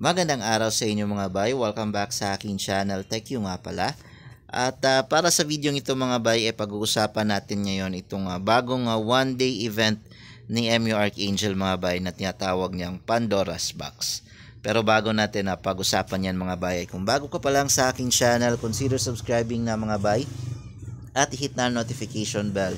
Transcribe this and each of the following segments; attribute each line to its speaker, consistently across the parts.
Speaker 1: Magandang araw sa inyo mga bay. Welcome back sa aking channel. Thank you nga pala. At uh, para sa video ito mga bay, eh, pag-uusapan natin ngayon itong uh, bagong uh, one-day event ni MU Archangel mga bay na tinatawag niyang Pandora's Box. Pero bago natin uh, pag-usapan yan mga bay, kung bago ka pa lang sa aking channel, consider subscribing na mga bay at hit na notification bell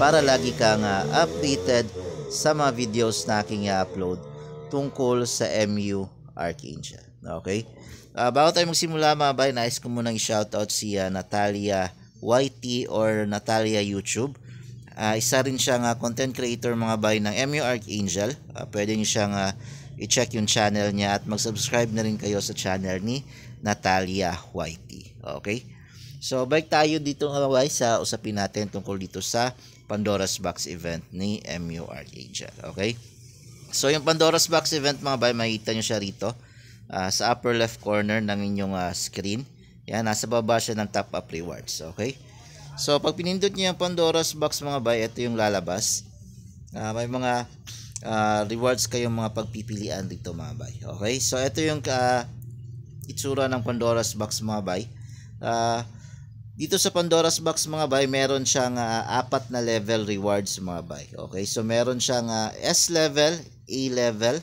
Speaker 1: para lagi kang uh, updated sa mga videos na aking i-upload tungkol sa MU Archangel. Okay? Uh, bago tayo magsimula mga bay, nais ko munang i-shoutout si uh, Natalia YT or Natalia YouTube. Uh, isa rin siyang uh, content creator mga bay ng MU Archangel. Uh, pwede niyo siyang uh, i-check yung channel niya at mag-subscribe na rin kayo sa channel ni Natalia YT. Okay? So, balik tayo dito mga bay sa usapin natin tungkol dito sa Pandora's Box event ni MU Archangel. Okay? So yung Pandora's Box event mga bay, makikita nyo siya rito uh, sa upper left corner ng inyong uh, screen. Yan, nasa baba siya ng top up rewards. Okay? So pag pinindot nyo yung Pandora's Box mga bay, ito yung lalabas. Uh, may mga uh, rewards kayong mga pagpipilian dito mga bay. Okay? So ito yung uh, itsura ng Pandora's Box mga bay. Uh, dito sa Pandora's Box mga bay, meron siyang uh, apat na level rewards mga bay. Okay, so meron siyang uh, S level, A level,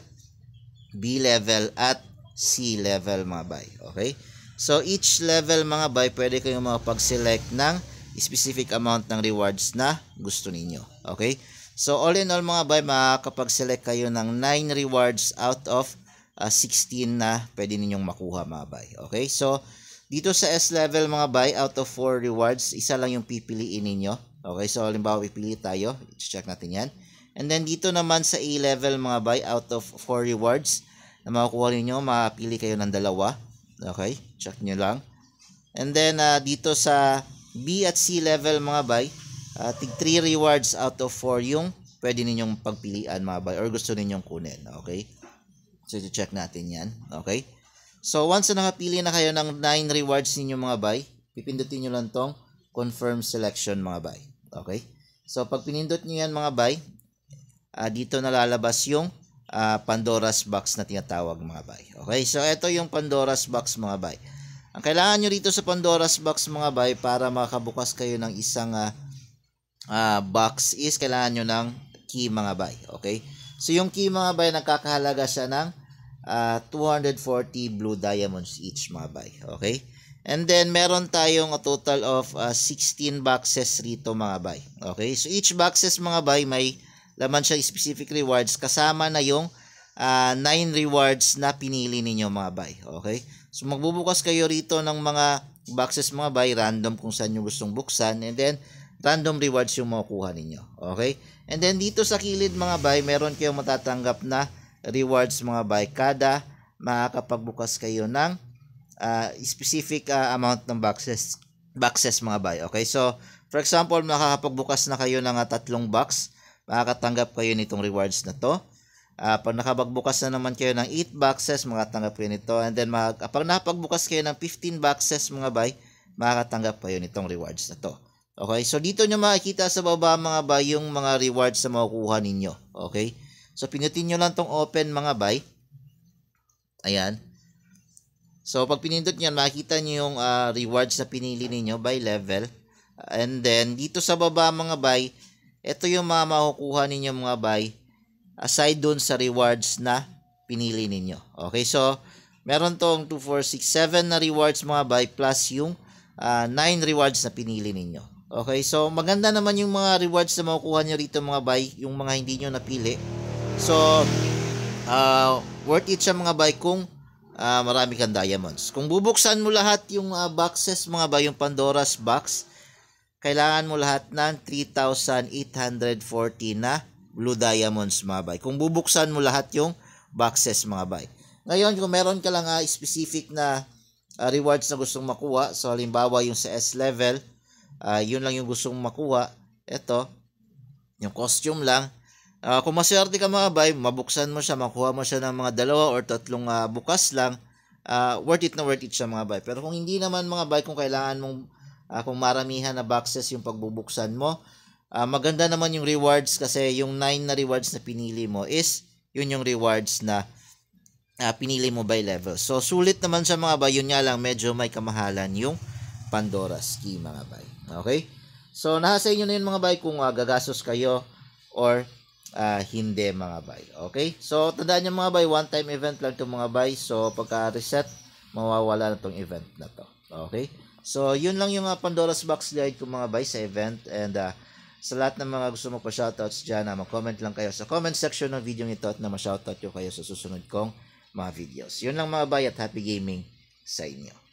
Speaker 1: B level, at C level mga bay. Okay, so each level mga bay, pwede kayong makapag-select ng specific amount ng rewards na gusto ninyo. Okay, so all in all mga bay, makakapag-select kayo ng 9 rewards out of uh, ah, 16 na pwede ninyong makuha mga bay. Okay, so dito sa S-level mga buy, out of 4 rewards, isa lang yung pipiliin ninyo. Okay, so halimbawa pipili tayo. Check natin yan. And then dito naman sa A-level mga buy, out of 4 rewards na makukuha niyo, makapili kayo ng dalawa. Okay, check niyo lang. And then uh, dito sa B at C level mga buy, uh, tig 3 rewards out of 4 yung pwede ninyong pagpilian mga buy or gusto ninyong kunin. Okay, so check natin yan. Okay. So, once na nakapili na kayo ng 9 rewards ninyo mga bay, pipindutin nyo lang tong confirm selection mga bay. Okay? So, pag pinindot nyo yan mga bay, uh, dito nalalabas yung uh, Pandora's box na tinatawag mga bay. Okay? So, ito yung Pandora's box mga bay. Ang kailangan nyo rito sa Pandora's box mga bay para makabukas kayo ng isang uh, uh, box is kailangan nyo ng key mga bay. Okay? So, yung key mga bay, nakakahalaga siya ng uh, ah, 240 blue diamonds each mga bay. Okay? And then, meron tayong a total of uh, ah, 16 boxes rito mga bay. Okay? So, each boxes mga bay may laman siya specific rewards kasama na yung uh, ah, 9 rewards na pinili ninyo mga bay. Okay? So, magbubukas kayo rito ng mga boxes mga bay, random kung saan nyo gustong buksan. And then, random rewards yung makukuha ninyo. Okay? And then, dito sa kilid mga bay, meron kayong matatanggap na rewards mga bikada makakapagbukas kayo ng uh, specific uh, amount ng boxes boxes mga bay. Okay? So, for example, makakapagbukas na kayo ng uh, tatlong box, makakatanggap kayo nitong rewards na to. Uh, pag nakapagbukas na naman kayo ng 8 boxes, makakatanggap kayo nito. And then, mag, pag nakapagbukas kayo ng 15 boxes mga bay, makakatanggap kayo nitong rewards na to. Okay? So, dito nyo makikita sa baba mga bay yung mga rewards na makukuha ninyo. Okay? So, pinutin nyo lang tong open mga bay. Ayan. So, pag pinindot nyo, makikita nyo yung uh, ah, rewards na pinili ninyo by level. And then, dito sa baba mga bay, ito yung mga makukuha ninyo mga bay aside dun sa rewards na pinili ninyo. Okay, so meron tong 2, 4, 6, 7 na rewards mga bay plus yung uh, ah, 9 rewards na pinili ninyo. Okay, so maganda naman yung mga rewards na makukuha nyo rito mga bay, yung mga hindi nyo napili. So, uh, worth it sa mga bike kung uh, marami kang diamonds. Kung bubuksan mo lahat yung uh, boxes, mga ba, yung Pandora's box, kailangan mo lahat ng 3,840 na blue diamonds, mga bay. Kung bubuksan mo lahat yung boxes, mga bay. Ngayon, kung meron ka lang uh, specific na uh, rewards na gustong makuha, so halimbawa yung sa S-level, uh, yun lang yung gustong makuha, ito, yung costume lang, Uh, kung maswerte ka mga bay, mabuksan mo siya, makuha mo siya ng mga dalawa or tatlong uh, bukas lang, uh, worth it na worth it siya mga bay. Pero kung hindi naman mga bay, kung kailangan mong uh, kung maramihan na boxes yung pagbubuksan mo, uh, maganda naman yung rewards kasi yung 9 na rewards na pinili mo is yun yung rewards na uh, pinili mo by level. So sulit naman siya mga bay, yun nga lang medyo may kamahalan yung Pandora Ski mga bay. Okay? So nasa inyo na yun mga bay kung uh, gagastos kayo or uh, hindi mga bay. Okay? So, tandaan nyo mga bay, one-time event lang itong mga bay. So, pagka-reset, mawawala na itong event na to. Okay? So, yun lang yung uh, Pandora's Box guide ko mga bay sa event. And uh, sa lahat ng mga gusto mo pa shoutouts dyan, uh, mag-comment lang kayo sa comment section ng video nito at na ma-shoutout ko kayo sa susunod kong mga videos. Yun lang mga bay at happy gaming sa inyo.